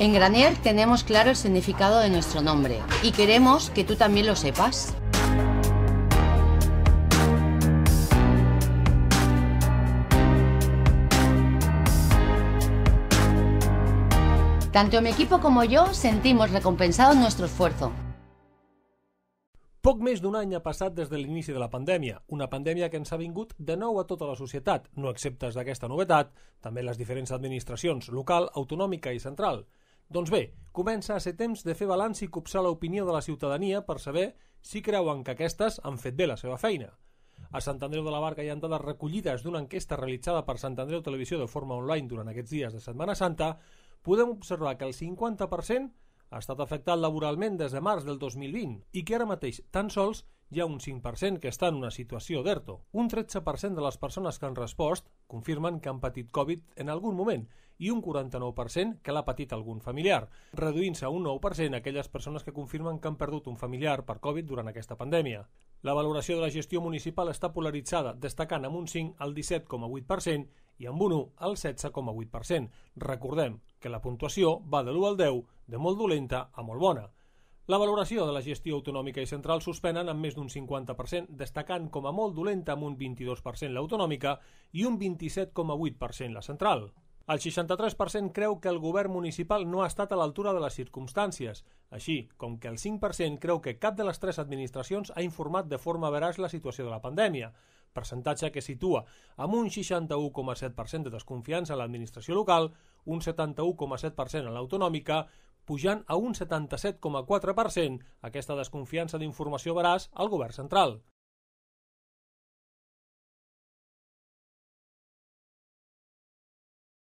En Graner tenemos claro el significado de nuestro nombre y queremos que tú también lo sepas. Tanto mi equipo como yo sentimos recompensado nuestro esfuerzo. Poc més d'un any ha passat des de l'inici de la pandèmia, una pandèmia que ens ha vingut de nou a tota la societat, no acceptes d'aquesta novetat, també les diferents administracions local, autonòmica i central. Doncs bé, comença a ser temps de fer balanç i copsar l'opinió de la ciutadania per saber si creuen que aquestes han fet bé la seva feina. A Sant Andreu de la Barca hi han dades recollides d'una enquesta realitzada per Sant Andreu Televisió de forma online durant aquests dies de Setmana Santa, podem observar que el 50% ha estat afectat laboralment des de març del 2020 i que ara mateix tan sols hi ha un 5% que està en una situació d'ERTO. Un 13% de les persones que han respost confirmen que han patit Covid en algun moment i un 49% que l'ha patit algun familiar, reduint-se a un 9% aquelles persones que confirmen que han perdut un familiar per Covid durant aquesta pandèmia. La valoració de la gestió municipal està polaritzada, destacant amb un 5 al 17,8% i amb un 1 al 16,8%. Recordem que la puntuació va de l'1 al 10, de molt dolenta a molt bona. La valoració de la gestió autonòmica i central suspenen amb més d'un 50%, destacant com a molt dolenta amb un 22% l'autonòmica i un 27,8% la central. El 63% creu que el govern municipal no ha estat a l'altura de les circumstàncies, així com que el 5% creu que cap de les tres administracions ha informat de forma veraç la situació de la pandèmia, percentatge que situa amb un 61,7% de desconfiança en l'administració local, un 71,7% en l'autonòmica, pujant a un 77,4% aquesta desconfiança d'informació veraç al govern central.